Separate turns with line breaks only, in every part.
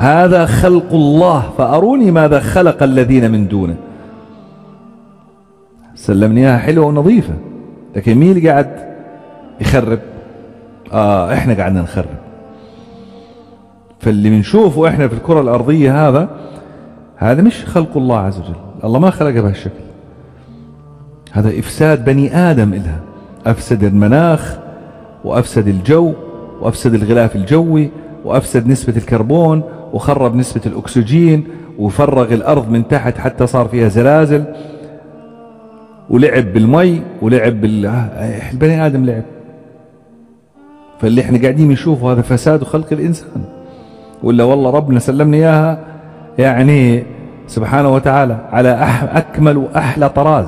هذا خلق الله فأروني ماذا خلق الذين من دونه سلمني اياها حلوة ونظيفة لكن مين اللي قاعد يخرب آه احنا قاعدين نخرب فاللي بنشوفه احنا في الكرة الأرضية هذا هذا مش خلق الله عز وجل الله ما خلقها بهالشكل هذا إفساد بني آدم إلها أفسد المناخ وأفسد الجو وأفسد الغلاف الجوي وأفسد نسبة الكربون وخرب نسبة الأكسجين وفرغ الأرض من تحت حتى صار فيها زلازل ولعب بالمي ولعب بال آه، البني آدم لعب فاللي احنا قاعدين نشوفه هذا فساد خلق الإنسان ولا والله ربنا سلمنا إياها يعني سبحانه وتعالى على أكمل وأحلى طراز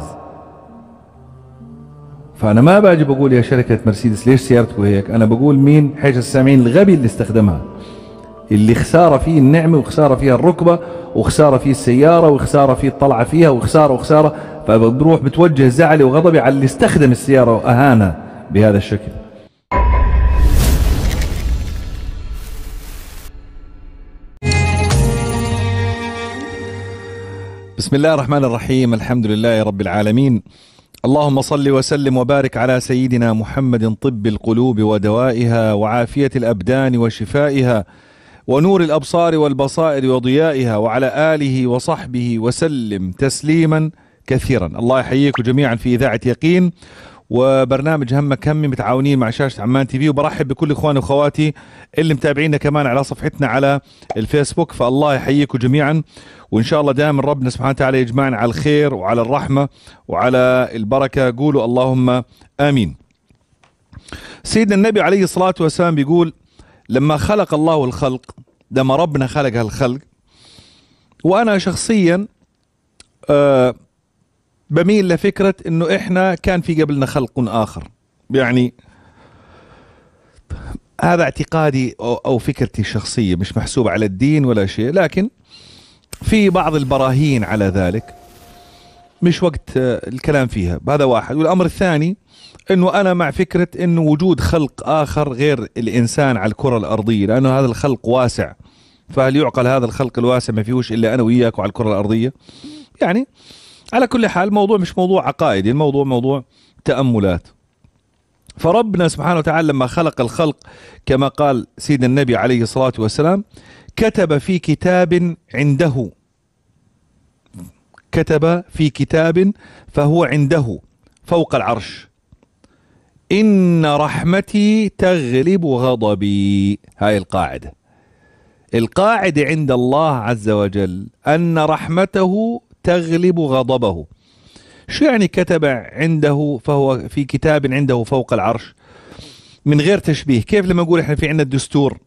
فأنا ما باجي بقول يا شركة مرسيدس ليش سيارتك هيك أنا بقول مين حيش السامعين الغبي اللي استخدمها اللي خساره فيه النعمه وخساره فيها الركبه وخساره فيه السياره وخساره فيه الطلعه فيها وخساره وخساره فبروح بتوجه زعلي وغضبي على اللي استخدم السياره واهانها بهذا الشكل بسم الله الرحمن الرحيم الحمد لله رب العالمين اللهم صل وسلم وبارك على سيدنا محمد طب القلوب ودوائها وعافيه الابدان وشفائها ونور الابصار والبصائر وضيائها وعلى اله وصحبه وسلم تسليما كثيرا الله يحييكم جميعا في اذاعه يقين وبرنامج همك همي متعاونين مع شاشه عمان تي في وبرحب بكل اخواني واخواتي اللي متابعينا كمان على صفحتنا على الفيسبوك فالله يحييكم جميعا وان شاء الله دائما ربنا سبحانه وتعالى يجمعنا على الخير وعلى الرحمه وعلى البركه قولوا اللهم امين سيدنا النبي عليه الصلاه والسلام بيقول لما خلق الله الخلق لما ربنا خلق الخلق وانا شخصيا آه بميل لفكره انه احنا كان في قبلنا خلق اخر يعني هذا اعتقادي او, أو فكرتي الشخصيه مش محسوب على الدين ولا شيء لكن في بعض البراهين على ذلك مش وقت آه، الكلام فيها هذا واحد والامر الثاني انه انا مع فكره انه وجود خلق اخر غير الانسان على الكره الارضيه لانه هذا الخلق واسع فهل يعقل هذا الخلق الواسع ما فيهوش الا انا وياك وعلى الكره الارضيه يعني على كل حال الموضوع مش موضوع عقائدي الموضوع موضوع تاملات فربنا سبحانه وتعالى لما خلق الخلق كما قال سيدنا النبي عليه الصلاه والسلام كتب في كتاب عنده كتب في كتاب فهو عنده فوق العرش إن رحمتي تغلب غضبي هاي القاعدة القاعدة عند الله عز وجل أن رحمته تغلب غضبه شو يعني كتب عنده فهو في كتاب عنده فوق العرش من غير تشبيه كيف لما نقول احنا في عندنا الدستور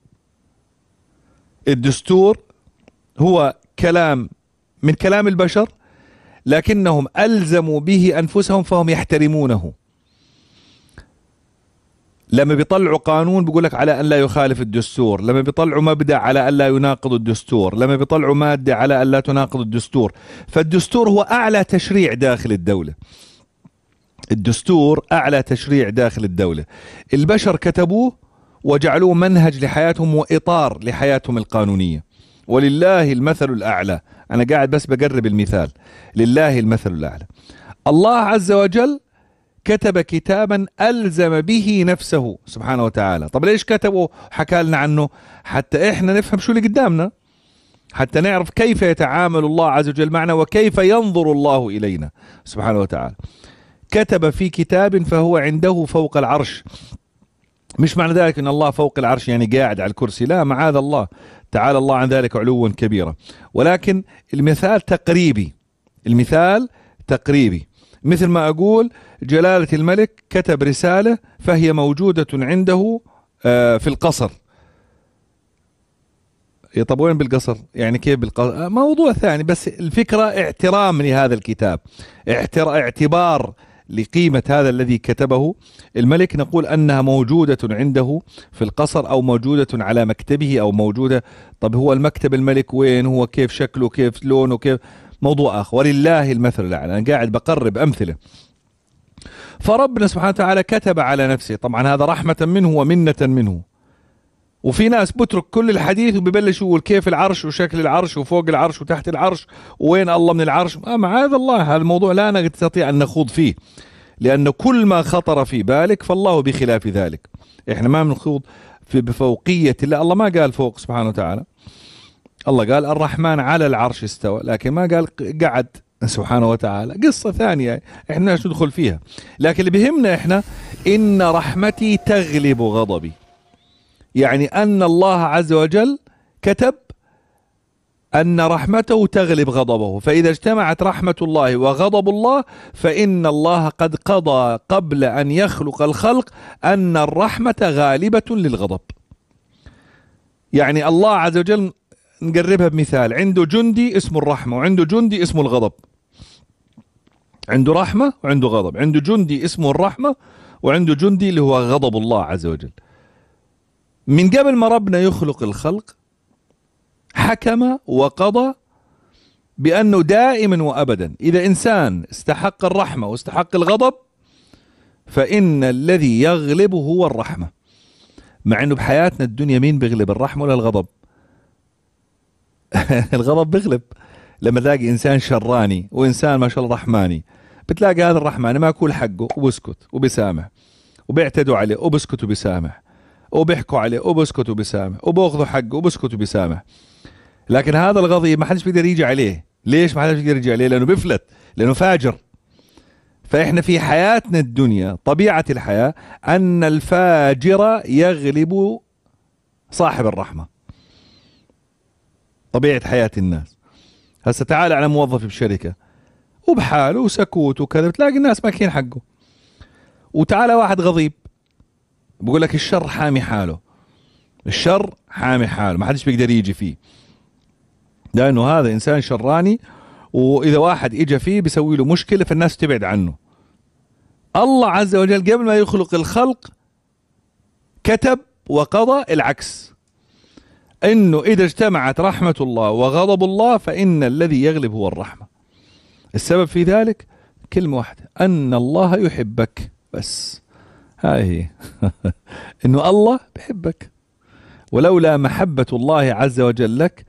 الدستور هو كلام من كلام البشر لكنهم ألزموا به أنفسهم فهم يحترمونه لما بيطلعوا قانون بيقول لك على ان لا يخالف الدستور، لما بيطلعوا مبدا على ان لا يناقض الدستور، لما بيطلعوا ماده على ان لا تناقض الدستور، فالدستور هو اعلى تشريع داخل الدوله. الدستور اعلى تشريع داخل الدوله. البشر كتبوه وجعلوه منهج لحياتهم واطار لحياتهم القانونيه. ولله المثل الاعلى، انا قاعد بس بقرب المثال. لله المثل الاعلى. الله عز وجل كتب كتابا ألزم به نفسه سبحانه وتعالى طب ليش كتبه حكى لنا عنه حتى إحنا نفهم شو اللي قدامنا حتى نعرف كيف يتعامل الله عز وجل معنا وكيف ينظر الله إلينا سبحانه وتعالى كتب في كتاب فهو عنده فوق العرش مش معنى ذلك ان الله فوق العرش يعني قاعد على الكرسي لا معاذ الله تعالى الله عن ذلك علوا كبيرا ولكن المثال تقريبي المثال تقريبي مثل ما أقول جلالة الملك كتب رسالة فهي موجودة عنده آه، في القصر طب وين بالقصر؟ يعني كيف بالقصر؟ آه، موضوع ثاني بس الفكرة اعترام لهذا الكتاب اعتبار لقيمة هذا الذي كتبه الملك نقول أنها موجودة عنده في القصر أو موجودة على مكتبه أو موجودة طب هو المكتب الملك وين هو كيف شكله كيف لونه كيف موضوع اخر ولله المثل الاعلى انا قاعد بقرب امثله فربنا سبحانه وتعالى كتب على نفسه طبعا هذا رحمه منه ومنه منه وفي ناس بترك كل الحديث وبيبلش يقول كيف العرش وشكل العرش وفوق العرش وتحت العرش وين الله من العرش آه، معاذ الله هذا الموضوع لا نستطيع أن نخوض فيه لأن كل ما خطر في بالك فالله بخلاف ذلك إحنا ما بنخوض في بفوقية الله الله ما قال فوق سبحانه وتعالى الله قال الرحمن على العرش استوى لكن ما قال قعد سبحانه وتعالى قصة ثانية احنا ندخل فيها لكن اللي بيهمنا احنا إن رحمتي تغلب غضبي يعني أن الله عز وجل كتب أن رحمته تغلب غضبه فإذا اجتمعت رحمة الله وغضب الله فإن الله قد قضى قبل أن يخلق الخلق أن الرحمة غالبة للغضب يعني الله عز وجل نقربها بمثال عنده جندي اسمه الرحمة وعنده جندي اسمه الغضب عنده رحمة وعنده غضب عنده جندي اسمه الرحمة وعنده جندي اللي هو غضب الله عز وجل من قبل ما ربنا يخلق الخلق حكم وقضى بأنه دائما وأبدا إذا إنسان استحق الرحمة واستحق الغضب فإن الذي يغلب هو الرحمة مع أنه بحياتنا الدنيا مين بيغلب الرحمة ولا الغضب الغضب بيغلب لما تلاقي انسان شراني وانسان ما شاء الله رحماني بتلاقي هذا الرحمن ماكل حقه وبسكت وبسامح وبيعتدوا عليه وبسكت وبسامح وبيحكوا عليه وبسكت وبسامح وباخذوا حقه وبسكت وبسامح لكن هذا الغضب ما حدش بيقدر يجي عليه ليش ما حدش بيقدر يجي عليه لانه بفلت لانه فاجر فاحنا في حياتنا الدنيا طبيعه الحياه ان الفاجر يغلب صاحب الرحمه طبيعه حياه الناس هسا تعال على موظف بشركه وبحاله وسكوت وكذا بتلاقي الناس ماكين حقه وتعالى واحد غضيب بقول لك الشر حامي حاله الشر حامي حاله ما حدش بيقدر يجي فيه لانه هذا انسان شراني واذا واحد اجى فيه بيسوي له مشكله فالناس تبعد عنه الله عز وجل قبل ما يخلق الخلق كتب وقضى العكس انه اذا اجتمعت رحمه الله وغضب الله فان الذي يغلب هو الرحمه السبب في ذلك كلمه واحده ان الله يحبك بس هاي هي انه الله بحبك ولولا محبه الله عز وجل لك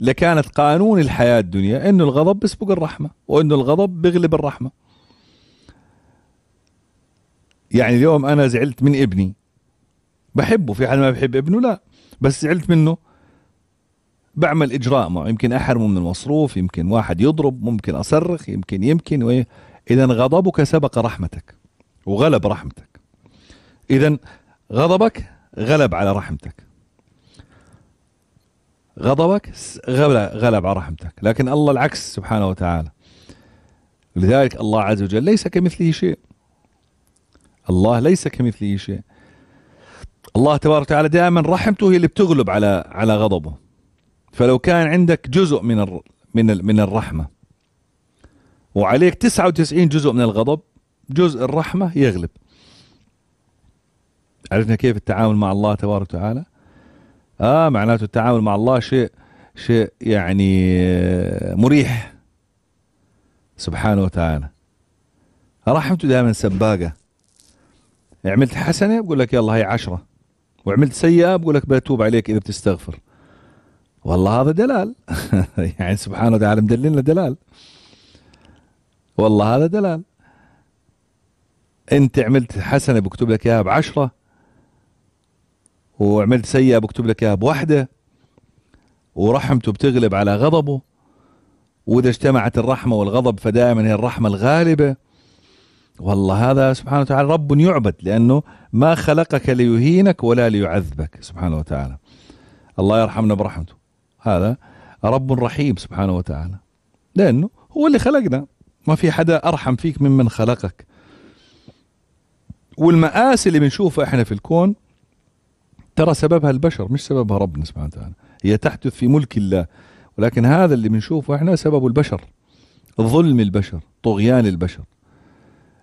لكانت قانون الحياه الدنيا انه الغضب بيسبق الرحمه وانه الغضب بيغلب الرحمه يعني اليوم انا زعلت من ابني بحبه في حد ما بحب ابنه لا بس زعلت منه بعمل اجراء معه يمكن احرمه من المصروف يمكن واحد يضرب ممكن اصرخ يمكن يمكن اذا غضبك سبق رحمتك وغلب رحمتك اذا غضبك غلب على رحمتك غضبك غلب على رحمتك لكن الله العكس سبحانه وتعالى لذلك الله عز وجل ليس كمثله شيء الله ليس كمثله شيء الله تبارك وتعالى دائما رحمته هي اللي بتغلب على على غضبه فلو كان عندك جزء من ال من ال من الرحمه وعليك 99 جزء من الغضب جزء الرحمه يغلب عرفنا كيف التعامل مع الله تبارك وتعالى اه معناته التعامل مع الله شيء شيء يعني آه، مريح سبحانه وتعالى رحمته دائما سباقه عملت حسنه بقول لك يلا هي عشره وعملت سيئه بقول لك بتوب عليك اذا بتستغفر والله هذا دلال يعني سبحانه وتعالى مدللنا دلال والله هذا دلال انت عملت حسنه بكتب لك اياها بعشره وعملت سيئه بكتب لك اياها بواحده ورحمته بتغلب على غضبه واذا اجتمعت الرحمه والغضب فدائما هي الرحمه الغالبه والله هذا سبحانه وتعالى رب يعبد لأنه ما خلقك ليهينك ولا ليعذبك سبحانه وتعالى الله يرحمنا برحمته هذا رب رحيم سبحانه وتعالى لأنه هو اللي خلقنا ما في حدا أرحم فيك ممن خلقك والمآسي اللي بنشوفها احنا في الكون ترى سببها البشر مش سببها ربنا سبحانه وتعالى هي تحدث في ملك الله ولكن هذا اللي بنشوفه احنا سببه البشر ظلم البشر طغيان البشر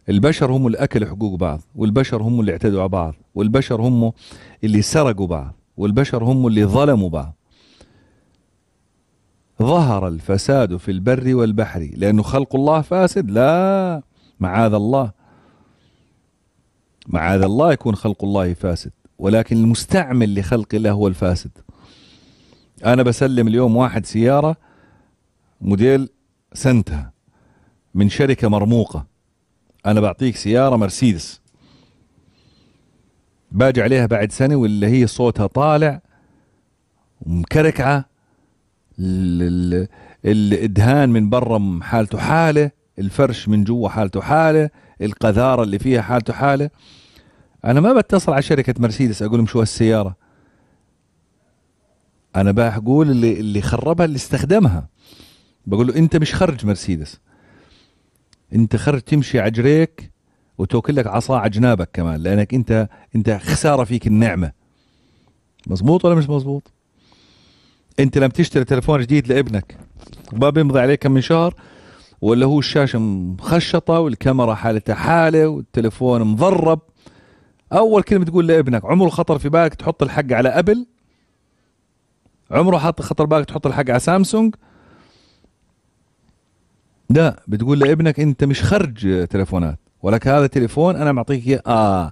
البشر هم اللي أكلوا حقوق بعض والبشر هم اللي اعتدوا على بعض والبشر هم اللي سرقوا بعض والبشر هم اللي ظلموا بعض ظهر الفساد في البر والبحر لأنه خلق الله فاسد لا معاذ الله معاذ الله يكون خلق الله فاسد ولكن المستعمل لخلق الله هو الفاسد أنا بسلم اليوم واحد سيارة موديل سنتها من شركة مرموقة انا بعطيك سياره مرسيدس باجي عليها بعد سنه واللي هي صوتها طالع ومكركعه الدهان من برا حالته حاله الفرش من جوا حالته حاله القذاره اللي فيها حالته حاله انا ما بتصل على شركه مرسيدس اقول لهم شو هالسياره انا بقول اللي اللي خربها اللي استخدمها بقول له انت مش خرج مرسيدس انت خرج تمشي عجريك جريك وتوكلك عصا على جنابك كمان لانك انت انت خساره فيك النعمه مزبوط ولا مش مزبوط انت لما تشتري تلفون جديد لابنك ما بيمضي عليه كم من شهر ولا هو الشاشه مخشطه والكاميرا حالتها حاله والتلفون مضرب اول كلمه تقول لابنك عمره خطر في بالك تحط الحق على ابل عمره حاط خطر بالك تحط الحق على سامسونج لا بتقول لابنك انت مش خرج تلفونات ولك هذا تليفون انا معطيك اياه آه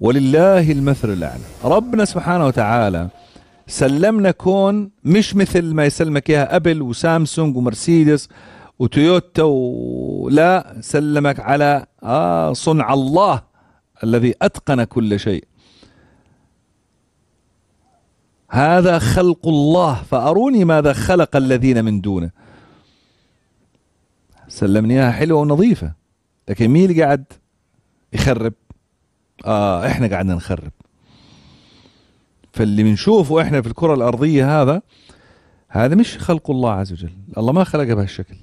ولله المثل الاعلى ربنا سبحانه وتعالى سلمنا كون مش مثل ما يسلمك اياها ابل وسامسونج ومرسيدس وتويوتا و... لا سلمك على آه صنع الله الذي اتقن كل شيء هذا خلق الله فاروني ماذا خلق الذين من دونه اياها حلوه ونظيفه لكن مين اللي قاعد يخرب اه احنا قاعدين نخرب فاللي بنشوفه احنا في الكره الارضيه هذا هذا مش خلق الله عز وجل الله ما خلقها بهالشكل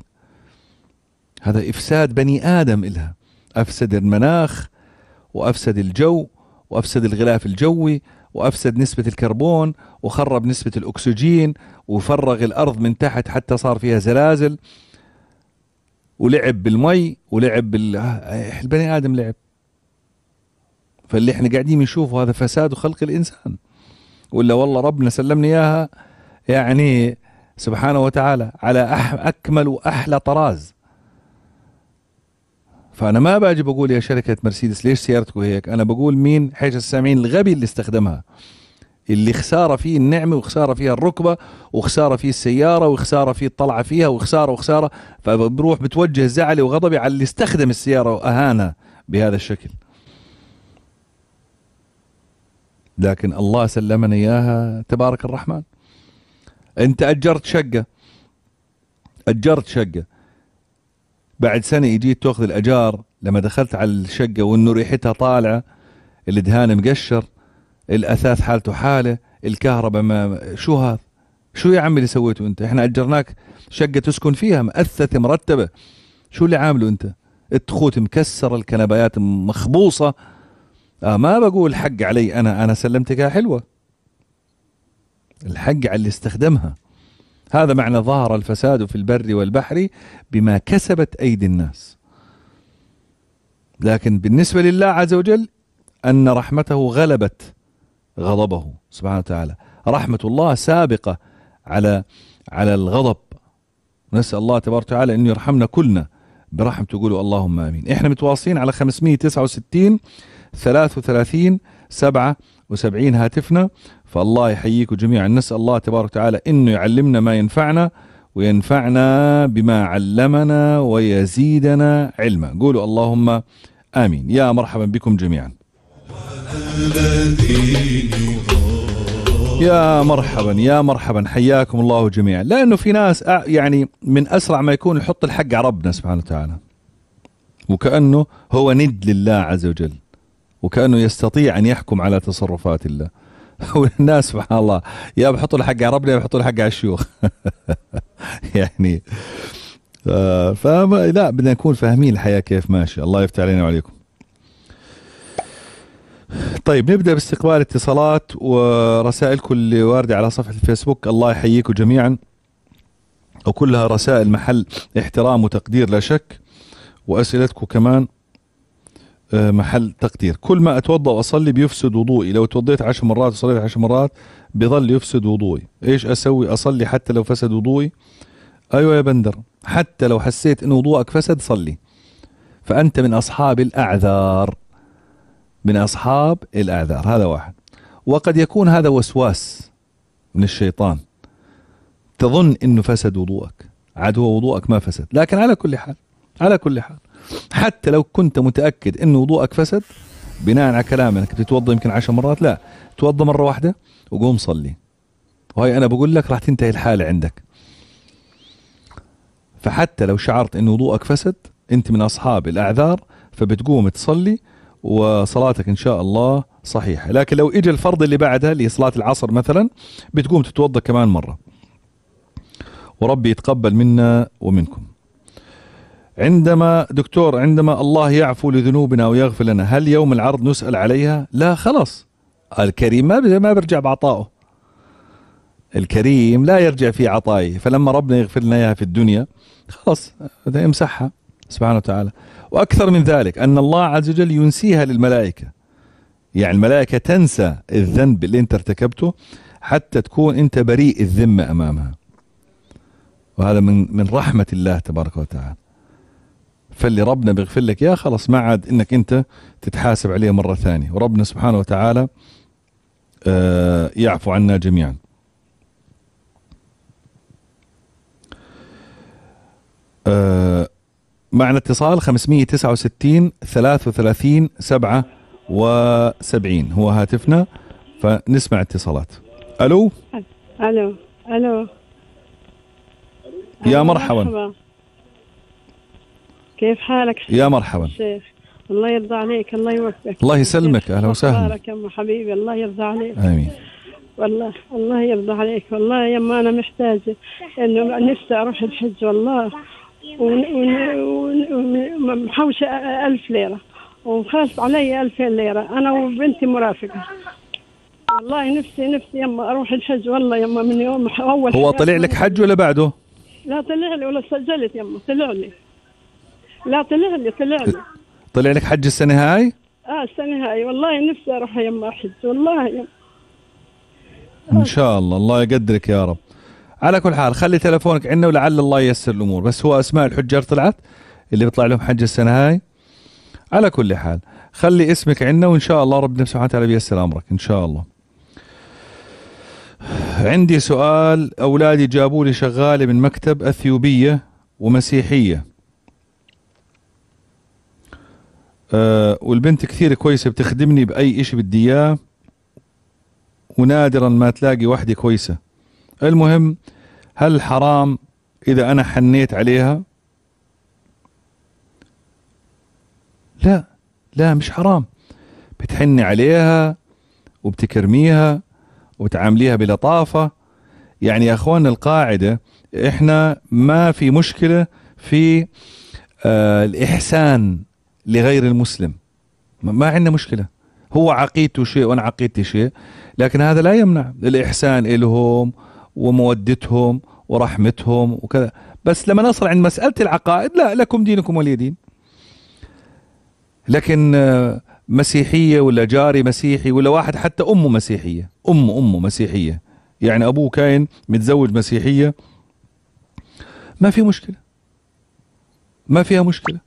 هذا افساد بني ادم الها افسد المناخ وافسد الجو وافسد الغلاف الجوي وافسد نسبه الكربون وخرب نسبه الاكسجين وفرغ الارض من تحت حتى صار فيها زلازل ولعب بالمي ولعب بال آه، البني ادم لعب فاللي احنا قاعدين نشوفه هذا فساد خلق الانسان ولا والله ربنا سلمني اياها يعني سبحانه وتعالى على أح اكمل واحلى طراز فانا ما باجي بقول يا شركه مرسيدس ليش سيارتك هيك انا بقول مين حيش السامعين الغبي اللي استخدمها اللي خساره فيه النعمه وخساره فيها الركبه وخساره فيه السياره وخساره فيه الطلعه فيها وخساره وخساره فبروح بتوجه زعلي وغضبي على اللي استخدم السياره واهانها بهذا الشكل. لكن الله سلمنا اياها تبارك الرحمن. انت اجرت شقه اجرت شقه بعد سنه يجيت تاخذ الاجار لما دخلت على الشقه وانه ريحتها طالعه الدهان مقشر الاثاث حالته حاله الكهرباء ما شو هذا شو يا عمي اللي سويته انت احنا اجرناك شقه تسكن فيها مأثثه مرتبه شو اللي عامله انت التخوت مكسره الكنبايات مخبوصه آه ما بقول حق علي انا انا سلمتك حلوه الحق على اللي استخدمها هذا معنى ظهر الفساد في البر والبحر بما كسبت ايدي الناس لكن بالنسبه لله عز وجل ان رحمته غلبت غضبه سبحانه وتعالى رحمة الله سابقة على على الغضب نسأل الله تبارك وتعالى أنه يرحمنا كلنا برحمته قولوا اللهم آمين إحنا متواصلين على 569 33 77 هاتفنا فالله يحييكم جميعا نسأل الله تبارك وتعالى أنه يعلمنا ما ينفعنا وينفعنا بما علمنا ويزيدنا علما قولوا اللهم آمين يا مرحبا بكم جميعا يا مرحبا يا مرحبا حياكم الله جميعا لانه في ناس يعني من اسرع ما يكون يحط الحق على ربنا سبحانه وتعالى وكانه هو ند لله عز وجل وكانه يستطيع ان يحكم على تصرفات الله والناس سبحان الله يا بحطوا الحق على ربنا يا بحطوا الحق على الشيوخ يعني آه، فما لا بدنا نكون فاهمين الحياه كيف ماشيه الله يفتح علينا وعليكم طيب نبدا باستقبال اتصالات ورسائلكم اللي وارده على صفحه الفيسبوك الله يحييكم جميعا وكلها رسائل محل احترام وتقدير لا شك واسئلتكم كمان آه، محل تقدير كل ما اتوضا واصلي بيفسد وضوئي لو توضيت عشر مرات وصليت عشر مرات بيظل يفسد وضوئي ايش اسوي اصلي حتى لو فسد وضوئي ايوه يا بندر حتى لو حسيت ان وضوءك فسد صلي فانت من اصحاب الاعذار من أصحاب الأعذار هذا واحد وقد يكون هذا وسواس من الشيطان تظن أنه فسد وضوءك عاد هو وضوءك ما فسد لكن على كل حال على كل حال حتى لو كنت متأكد أن وضوءك فسد بناء على كلامك انك بتتوضا يمكن عشر مرات لا توضا مره واحده وقوم صلي وهي انا بقول لك راح تنتهي الحاله عندك فحتى لو شعرت ان وضوءك فسد انت من اصحاب الاعذار فبتقوم تصلي وصلاتك ان شاء الله صحيحه لكن لو اجى الفرض اللي بعدها اللي صلاه العصر مثلا بتقوم تتوضا كمان مره وربي يتقبل منا ومنكم عندما دكتور عندما الله يعفو لذنوبنا ويغفر لنا هل يوم العرض نسأل عليها لا خلاص الكريم ما ما بيرجع بعطائه الكريم لا يرجع في عطائه فلما ربنا يغفر لنا اياها في الدنيا خلاص امسحها سبحانه وتعالى وأكثر من ذلك أن الله عز وجل ينسيها للملائكة يعني الملائكة تنسى الذنب اللي أنت ارتكبته حتى تكون أنت بريء الذمة أمامها وهذا من من رحمة الله تبارك وتعالى فاللي ربنا بيغفر لك يا خلص ما عاد انك انت تتحاسب عليه مره ثانيه وربنا سبحانه وتعالى آه يعفو عنا جميعا آه معنا اتصال 569 33 77 هو هاتفنا فنسمع اتصالات الو
الو الو يا مرحبا. مرحبا كيف حالك يا مرحبا شيخ الله يرضى عليك الله يوفقك الله يسلمك اهلا وسهلا بارك يا حبيبي الله يرضى عليك امين والله الله يرضى عليك والله يا ما انا محتاجه انه نفسي اروح الحج والله ومحوشة ألف ليرة ومخالف علي ألفين ليرة أنا وبنتي مرافقة والله نفسي نفسي يما أروح الحج والله يما من يوم أول هو طلع لك حج ولا بعده؟ لا طلع لي ولا سجلت يما طلع لي لا طلع لي طلع لي
طلع لك حج السنة هاي؟
اه السنة هاي والله نفسي أروح يما أحج والله يما
ان شاء الله الله يقدرك يا رب على كل حال خلي تلفونك عندنا ولعل الله ييسر الامور بس هو اسماء الحجار طلعت اللي بيطلع لهم حج السنه هاي على كل حال خلي اسمك عندنا وان شاء الله ربنا سبحانه وتعالى بييسر امرك ان شاء الله عندي سؤال اولادي جابوا لي شغاله من مكتب اثيوبيه ومسيحيه أه والبنت كثير كويسه بتخدمني باي إشي بدي اياه ونادرا ما تلاقي وحده كويسه المهم هل حرام إذا أنا حنيت عليها لا لا مش حرام بتحني عليها وبتكرميها وتعامليها بلطافة يعني يا أخوان القاعدة إحنا ما في مشكلة في آه، الإحسان لغير المسلم ما عندنا مشكلة هو عقيدته شيء وأنا عقيدتي شيء لكن هذا لا يمنع الإحسان إلهم ومودتهم ورحمتهم وكذا بس لما نصل عند مسألة العقائد لا لكم دينكم ولي دين لكن آه، مسيحية ولا جاري مسيحي ولا واحد حتى أمه مسيحية أمه أمه مسيحية يعني أبوه كاين متزوج مسيحية ما في مشكلة ما فيها مشكلة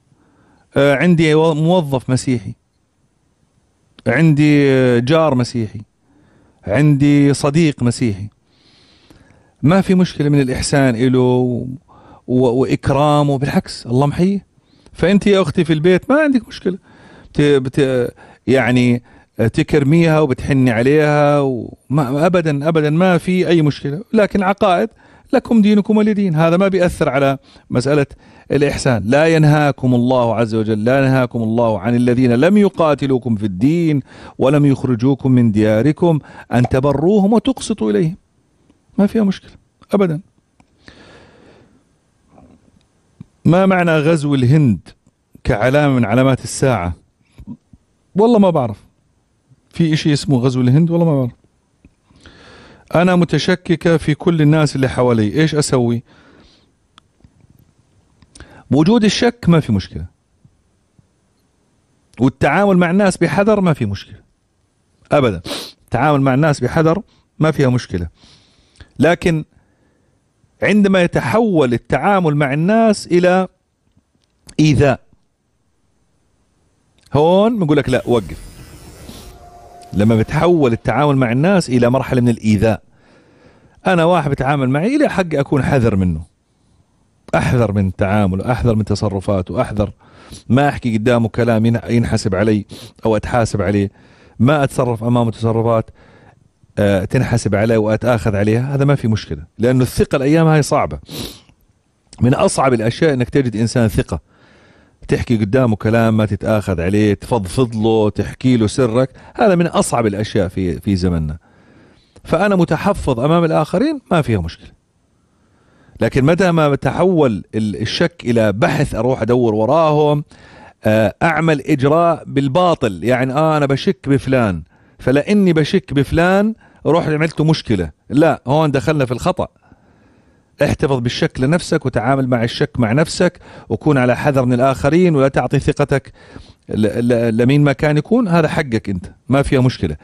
آه، عندي موظف مسيحي عندي آه، جار مسيحي عندي صديق مسيحي ما في مشكله من الاحسان له واكرامه بالعكس الله محيه فانت يا اختي في البيت ما عندك مشكله بت بت يعني تكرميها وبتحني عليها وما ابدا ابدا ما في اي مشكله لكن عقائد لكم دينكم ولي دين هذا ما بيأثر على مسألة الإحسان لا ينهاكم الله عز وجل لا ينهاكم الله عن الذين لم يقاتلوكم في الدين ولم يخرجوكم من دياركم أن تبروهم وتقسطوا إليهم ما فيها مشكلة أبدا ما معنى غزو الهند كعلامة من علامات الساعة والله ما بعرف في إشي اسمه غزو الهند والله ما بعرف أنا متشككة في كل الناس اللي حوالي إيش أسوي وجود الشك ما في مشكلة والتعامل مع الناس بحذر ما في مشكلة أبدا التعامل مع الناس بحذر ما فيها مشكلة لكن عندما يتحول التعامل مع الناس الى ايذاء هون بنقول لك لا وقف لما بتحول التعامل مع الناس الى مرحله من الايذاء انا واحد بتعامل معي الى حق اكون حذر منه احذر من تعامله احذر من تصرفاته احذر ما احكي قدامه كلام ينحسب علي او اتحاسب عليه ما اتصرف امامه تصرفات آه، تنحسب عليه واتاخذ عليها هذا ما في مشكله لانه الثقه الايام هاي صعبه من اصعب الاشياء انك تجد انسان ثقه تحكي قدامه كلام ما تتاخذ عليه تفضفض له تحكي له سرك هذا من اصعب الاشياء في في زمننا فانا متحفظ امام الاخرين ما فيها مشكله لكن متى ما تحول الشك الى بحث اروح ادور وراهم آه، اعمل اجراء بالباطل يعني اه انا بشك بفلان فلاني بشك بفلان روح عملته مشكله لا هون دخلنا في الخطا احتفظ بالشك لنفسك وتعامل مع الشك مع نفسك وكون على حذر من الاخرين ولا تعطي ثقتك لمين ما كان يكون هذا حقك انت ما فيها مشكله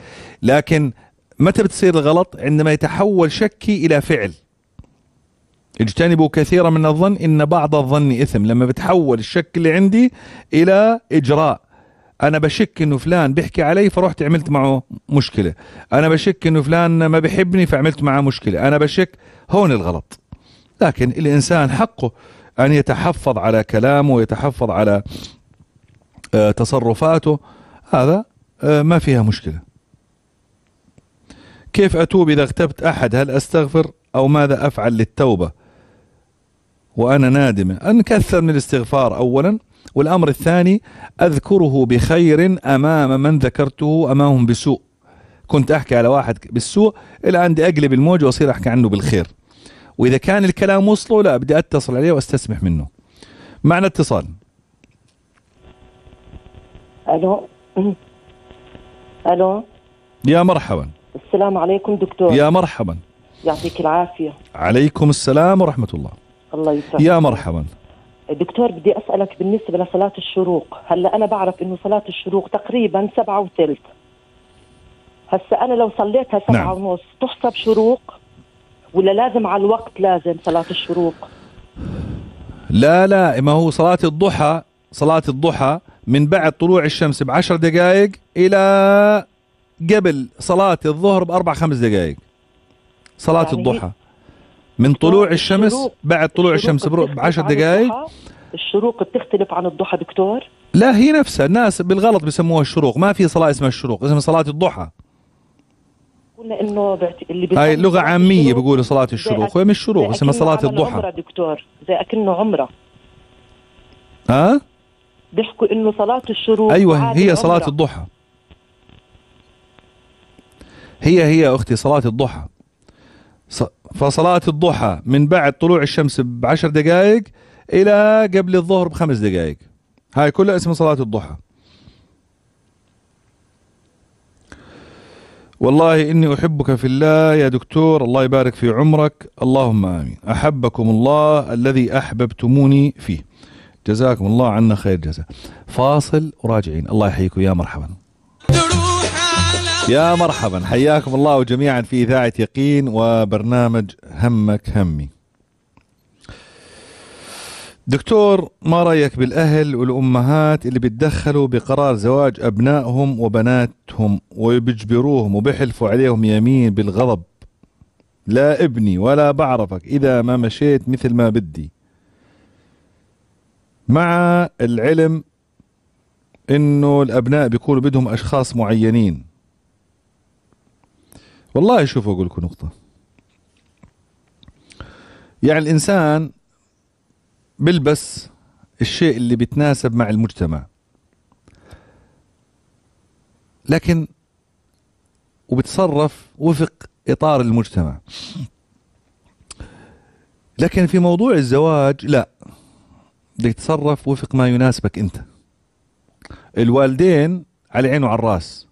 لكن متى بتصير الغلط عندما يتحول شكي الى فعل اجتنبوا كثيرا من الظن ان بعض الظن اثم لما بتحول الشك اللي عندي الى اجراء انا بشك انه فلان بيحكي علي فرحت عملت معه مشكله انا بشك انه فلان ما بحبني فعملت معه مشكله انا بشك هون الغلط لكن الانسان حقه ان يتحفظ على كلامه ويتحفظ على آه، تصرفاته هذا آه، ما فيها مشكله كيف اتوب اذا اغتبت احد هل استغفر او ماذا افعل للتوبه وانا نادمه ان كثر من الاستغفار اولا والأمر الثاني أذكره بخير أمام من ذكرته أمامهم بسوء كنت أحكي على واحد بالسوء إلى عندي أقلب الموج وأصير أحكي عنه بالخير وإذا كان الكلام وصله لا بدي أتصل عليه وأستسمح منه معنا اتصال
ألو ألو
يا مرحبا
السلام عليكم دكتور يا مرحبا يعطيك العافية
عليكم السلام ورحمة الله
الله يسعدك يا مرحبا دكتور بدي اسالك بالنسبه لصلاه الشروق هلا انا بعرف انه صلاه الشروق تقريبا سبعة وثلث هسا انا لو صليتها سبعة نعم. ونص تحسب شروق ولا لازم على الوقت لازم صلاه الشروق
لا لا ما هو صلاه الضحى صلاه الضحى من بعد طلوع الشمس بعشر دقائق الى قبل صلاه الظهر باربع خمس دقائق صلاه يعني الضحى من طلوع الشمس بعد طلوع الشمس بعشر دقائق
الشروق بتختلف عن الضحى دكتور
لا هي نفسها الناس بالغلط بيسموها الشروق ما في صلاة اسمها الشروق اسمها صلاة الضحى
قلنا انه بعت... اللي هاي لغة
عامية بيقولوا صلاة الشروق وهي مش شروق اسمها صلاة الضحى عمرة
دكتور زي اكنه عمرة ها؟ بيحكوا انه صلاة الشروق ايوه هي صلاة الضحى
هي هي اختي صلاة الضحى فصلاة الضحى من بعد طلوع الشمس بعشر دقائق إلى قبل الظهر بخمس دقائق هاي كلها اسمها صلاة الضحى والله إني أحبك في الله يا دكتور الله يبارك في عمرك اللهم آمين أحبكم الله الذي أحببتموني فيه جزاكم الله عنا خير جزاء فاصل وراجعين الله يحييكم يا مرحبا يا مرحبا حياكم الله جميعا في إذاعة يقين وبرنامج همك همي دكتور ما رأيك بالأهل والأمهات اللي بيتدخلوا بقرار زواج أبنائهم وبناتهم وبيجبروهم وبيحلفوا عليهم يمين بالغضب لا ابني ولا بعرفك إذا ما مشيت مثل ما بدي مع العلم انه الابناء بيكونوا بدهم اشخاص معينين والله شوفوا اقول لكم نقطه يعني الانسان بلبس الشيء اللي بيتناسب مع المجتمع لكن وبتصرف وفق اطار المجتمع لكن في موضوع الزواج لا بدك تتصرف وفق ما يناسبك انت الوالدين على عينه وعلى الراس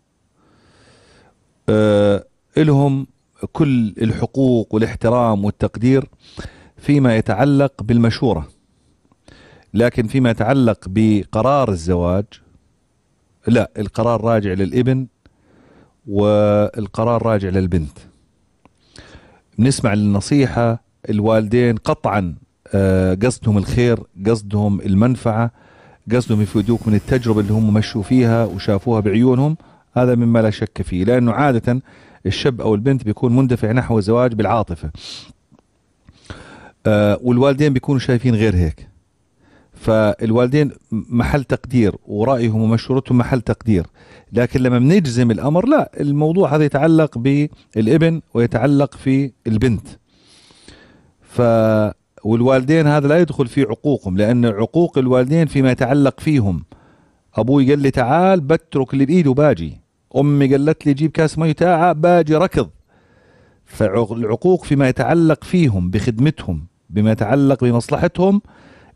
أه لهم كل الحقوق والاحترام والتقدير فيما يتعلق بالمشورة لكن فيما يتعلق بقرار الزواج لا القرار راجع للابن والقرار راجع للبنت نسمع النصيحة الوالدين قطعا آه، قصدهم الخير قصدهم المنفعة قصدهم يفيدوك من التجربة اللي هم مشوا فيها وشافوها بعيونهم هذا مما لا شك فيه لأنه عادة الشاب او البنت بيكون مندفع نحو الزواج بالعاطفه آه والوالدين بيكونوا شايفين غير هيك فالوالدين محل تقدير ورأيهم ومشورتهم محل تقدير لكن لما بنجزم الأمر لا الموضوع هذا يتعلق بالابن ويتعلق في البنت ف والوالدين هذا لا يدخل في عقوقهم لأن عقوق الوالدين فيما يتعلق فيهم أبوي قال لي تعال بترك اللي بإيده وباجي امي قالت لي جيب كاس مي تاعه باجي ركض فالعقوق فيما يتعلق فيهم بخدمتهم بما يتعلق بمصلحتهم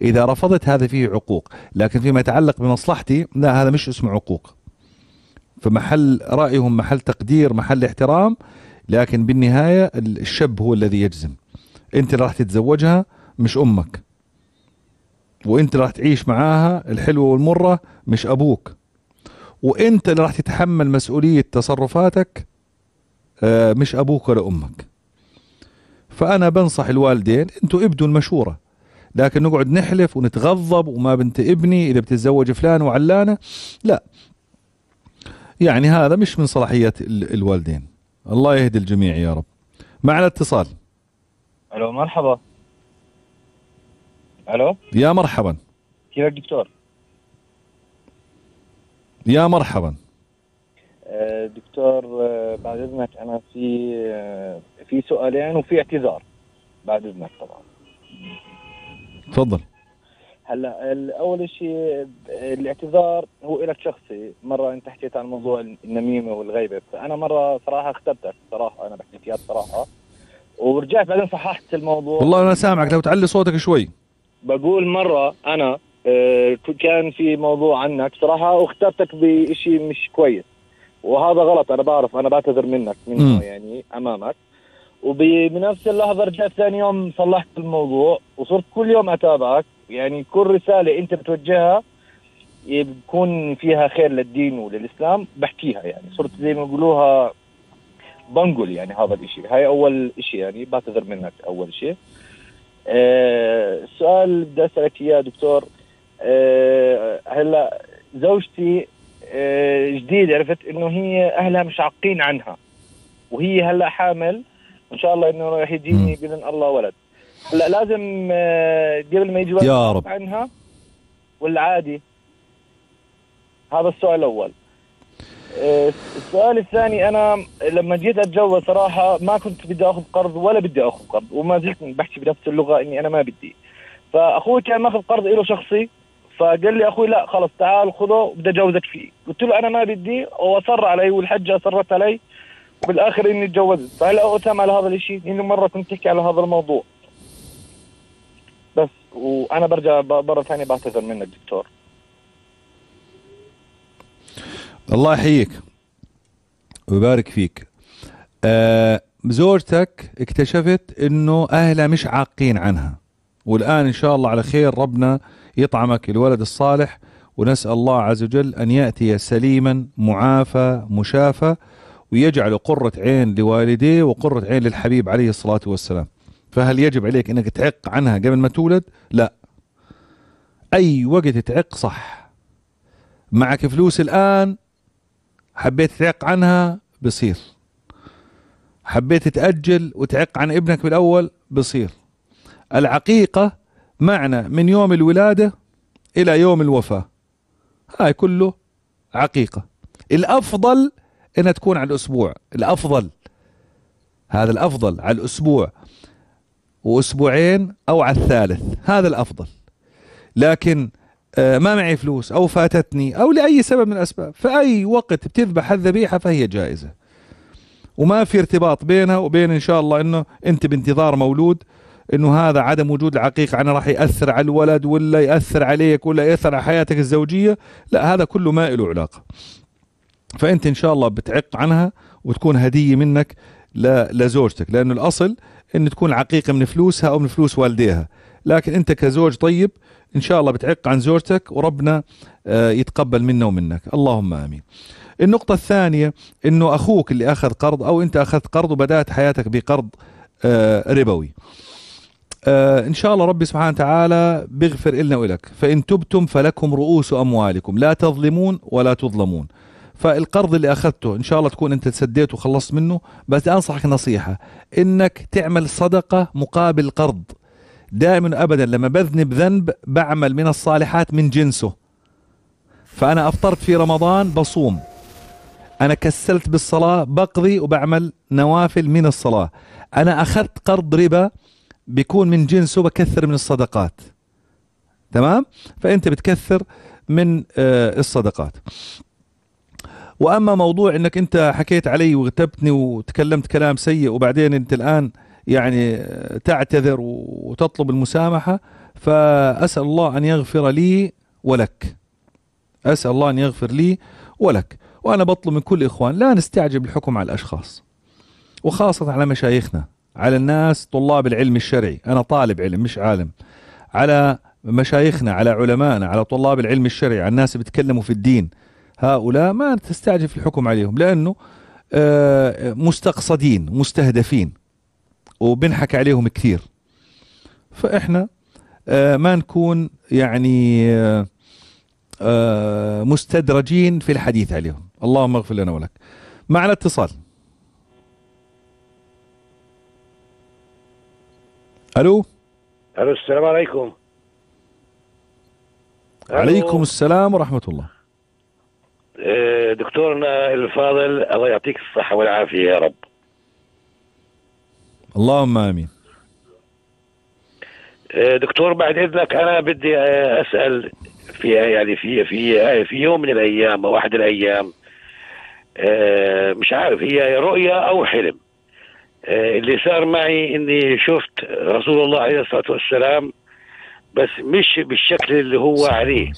اذا رفضت هذا فيه عقوق لكن فيما يتعلق بمصلحتي لا هذا مش اسمه عقوق فمحل رايهم محل تقدير محل احترام لكن بالنهايه الشاب هو الذي يجزم انت اللي راح تتزوجها مش امك وانت راح تعيش معاها الحلوه والمره مش ابوك وانت اللي راح تتحمل مسؤوليه تصرفاتك آه، مش ابوك ولا امك فانا بنصح الوالدين انتوا ابدوا المشوره لكن نقعد نحلف ونتغضب وما بنت ابني اذا بتتزوج فلان وعلانه لا يعني هذا مش من صلاحيه الوالدين الله يهدي الجميع يا رب معنا اتصال
الو مرحبا الو
يا مرحبا كيفك دكتور يا مرحبا
آه، دكتور آه، بعد اذنك انا في آه، في سؤالين وفي اعتذار بعد اذنك طبعا تفضل هلا اول شيء الاعتذار هو لك شخصي مره انت حكيت عن موضوع النميمه والغيبه فانا مره صراحه اختبتك صراحه انا بحكي فيها بصراحه ورجعت بعدين صححت الموضوع والله انا
سامعك لو تعلي صوتك شوي
بقول مره انا آه، كان في موضوع عنك صراحه واخترتك بشيء مش كويس وهذا غلط انا بعرف انا بعتذر منك منه يعني امامك وبنفس اللحظه رجعت ثاني يوم صلحت الموضوع وصرت كل يوم اتابعك يعني كل رساله انت بتوجهها بكون فيها خير للدين وللاسلام بحكيها يعني صرت زي ما بيقولوها بنقل يعني هذا الاشي هاي اول اشي يعني بعتذر منك اول شيء أه السؤال بدي اسالك اياه دكتور آه، هلا زوجتي آه، جديد عرفت انه هي اهلها مشعقين عنها وهي هلا حامل ان شاء الله انه راح يجيني باذن الله ولد هلا لازم آه، قبل ما يجي ولد يا رب عنها ولا عادي هذا السؤال الاول السؤال الثاني انا لما جيت اتجوز صراحه ما كنت بدي اخذ قرض ولا بدي اخذ قرض وما زلت بحكي بنفس اللغه اني انا ما بدي فاخوي كان ماخذ قرض له شخصي فقال لي اخوي لا خلاص تعال خذه بدي اجوزك فيه قلت له انا ما بدي واصر علي والحجه اصرت علي بالاخر اني تجوزت فهلا اتهم على هذا الشيء انه مره كنت تحكي على هذا الموضوع بس وانا برجع مره ثانيه بعتذر منك دكتور
الله يحييك ويبارك فيك آه زوجتك اكتشفت انه اهلها مش عاقين عنها والان ان شاء الله على خير ربنا آه يطعمك الولد الصالح ونسأل الله عز وجل أن يأتي سليما معافى مشافى ويجعل قرة عين لوالديه وقرة عين للحبيب عليه الصلاة والسلام فهل يجب عليك أنك تعق عنها قبل ما تولد؟ لا أي وقت تعق صح معك فلوس الآن حبيت تعق عنها بصير حبيت تأجل وتعق عن ابنك بالأول بصير العقيقة معنا من يوم الولادة إلى يوم الوفاة هاي كله عقيقة الأفضل إنها تكون على الأسبوع الأفضل هذا الأفضل على الأسبوع وأسبوعين أو على الثالث هذا الأفضل لكن آه، ما معي فلوس أو فاتتني أو لأي سبب من الأسباب فأي وقت بتذبح الذبيحة فهي جائزة وما في ارتباط بينها وبين إن شاء الله أنه أنت بانتظار مولود انه هذا عدم وجود العقيقه انا راح ياثر على الولد ولا ياثر عليك ولا ياثر على حياتك الزوجيه لا هذا كله ما له علاقه فانت ان شاء الله بتعق عنها وتكون هديه منك لزوجتك لانه الاصل ان تكون عقيقه من فلوسها او من فلوس والديها لكن انت كزوج طيب ان شاء الله بتعق عن زوجتك وربنا آه، يتقبل منا ومنك اللهم امين النقطة الثانية انه اخوك اللي اخذ قرض او انت اخذت قرض وبدأت حياتك بقرض آه، ربوي آه ان شاء الله ربي سبحانه وتعالى بيغفر لنا ولك فان تبتم فلكم رؤوس اموالكم لا تظلمون ولا تظلمون فالقرض اللي اخذته ان شاء الله تكون انت سديته وخلصت منه بس انصحك نصيحه انك تعمل صدقه مقابل قرض دائما ابدا لما بذنب ذنب بعمل من الصالحات من جنسه فانا افطرت في رمضان بصوم انا كسلت بالصلاه بقضي وبعمل نوافل من الصلاه انا اخذت قرض ربا بيكون من جنسه بكثر من الصدقات تمام فانت بتكثر من آه، الصدقات واما موضوع انك انت حكيت علي وغتبتني وتكلمت كلام سيء وبعدين انت الان يعني آه، تعتذر وتطلب المسامحه فاسال الله ان يغفر لي ولك اسال الله ان يغفر لي ولك وانا بطلب من كل اخوان لا نستعجب الحكم على الاشخاص وخاصه على مشايخنا على الناس طلاب العلم الشرعي أنا طالب علم مش عالم على مشايخنا على علمائنا على طلاب العلم الشرعي على الناس بيتكلموا في الدين هؤلاء ما تستعجل في الحكم عليهم لأنه آه، مستقصدين مستهدفين وبنحكى عليهم كثير فإحنا آه، ما نكون يعني آه، مستدرجين في الحديث عليهم اللهم اغفر لنا ولك معنا اتصال الو
الو السلام عليكم عليكم
السلام ورحمه الله
إيه، دكتورنا الفاضل الله يعطيك الصحه والعافيه يا رب
اللهم امين
إيه، دكتور بعد اذنك انا بدي إيه، اسال في يعني في في في يوم من الايام او احد الايام مش عارف هي رؤيه او حلم آه، اللي صار معي اني شفت رسول الله عليه الصلاه والسلام بس مش بالشكل اللي هو عليه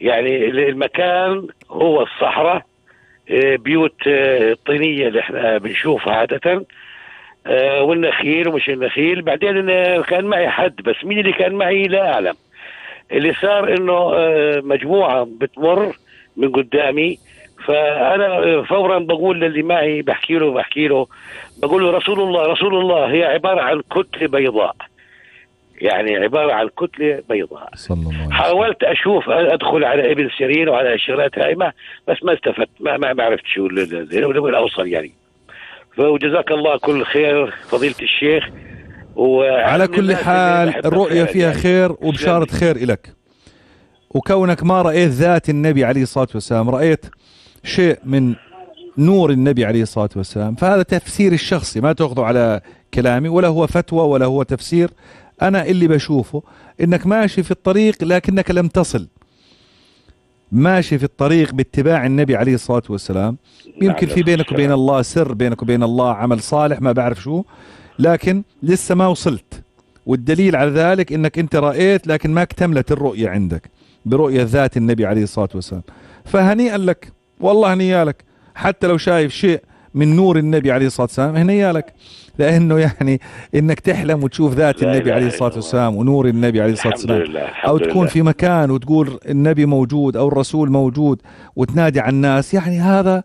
يعني المكان هو الصحراء آه، بيوت الطينيه آه، اللي احنا بنشوفها عاده والنخيل ومش النخيل بعدين كان معي حد بس مين اللي كان معي لا اعلم اللي صار انه مجموعه بتمر من قدامي فانا فورا بقول للي معي بحكي له بحكي له بقول له رسول الله رسول الله هي عباره عن كتله بيضاء يعني عباره عن كتله بيضاء صلى الله عليه حاولت اشوف ادخل على ابن سيرين وعلى الشغلات هاي ما بس ما استفدت ما ما, عرفت شو وين اوصل يعني فجزاك الله كل خير فضيله الشيخ على كل حال الرؤيه فيها خير وبشاره خير
لك وكونك ما رايت ذات النبي عليه الصلاه والسلام رايت شيء من نور النبي عليه الصلاة والسلام فهذا تفسير الشخصي ما تأخذه على كلامي ولا هو فتوى ولا هو تفسير أنا اللي بشوفه إنك ماشي في الطريق لكنك لم تصل ماشي في الطريق باتباع النبي عليه الصلاة والسلام يمكن في بينك وبين الله سر بينك وبين الله عمل صالح ما بعرف شو لكن لسه ما وصلت والدليل على ذلك انك انت رأيت لكن ما اكتملت الرؤية عندك برؤية ذات النبي عليه الصلاة والسلام فهنيئا لك والله نيالك حتى لو شايف شيء من نور النبي عليه الصلاه والسلام هنيالك لانه يعني انك تحلم وتشوف ذات النبي عليه الصلاه والسلام ونور النبي عليه الصلاه والسلام او تكون في مكان وتقول النبي موجود او الرسول موجود وتنادي على الناس يعني هذا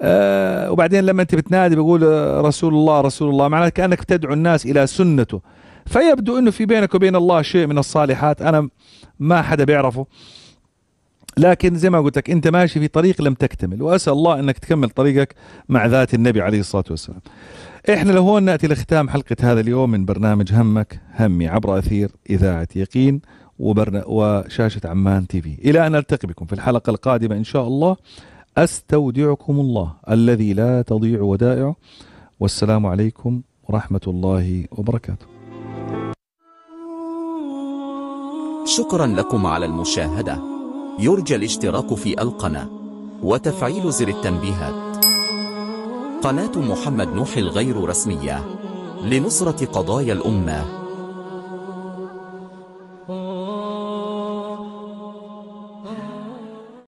آه وبعدين لما انت بتنادي بقول آه، رسول الله رسول الله معناته كانك بتدعو الناس الى سنته فيبدو انه في بينك وبين الله شيء من الصالحات انا ما حدا بيعرفه لكن زي ما قلت لك انت ماشي في طريق لم تكتمل واسال الله انك تكمل طريقك مع ذات النبي عليه الصلاه والسلام. احنا لهون ناتي لختام حلقه هذا اليوم من برنامج همك همي عبر اثير اذاعه يقين وبرنا وشاشه عمان تي في. الى ان التقي بكم في الحلقه القادمه ان شاء الله استودعكم الله الذي لا تضيع ودائعه والسلام عليكم ورحمه الله وبركاته.
شكرا لكم على المشاهده. يرجى الاشتراك في القناة وتفعيل زر التنبيهات قناة محمد نوح الغير رسمية لنصرة قضايا الأمة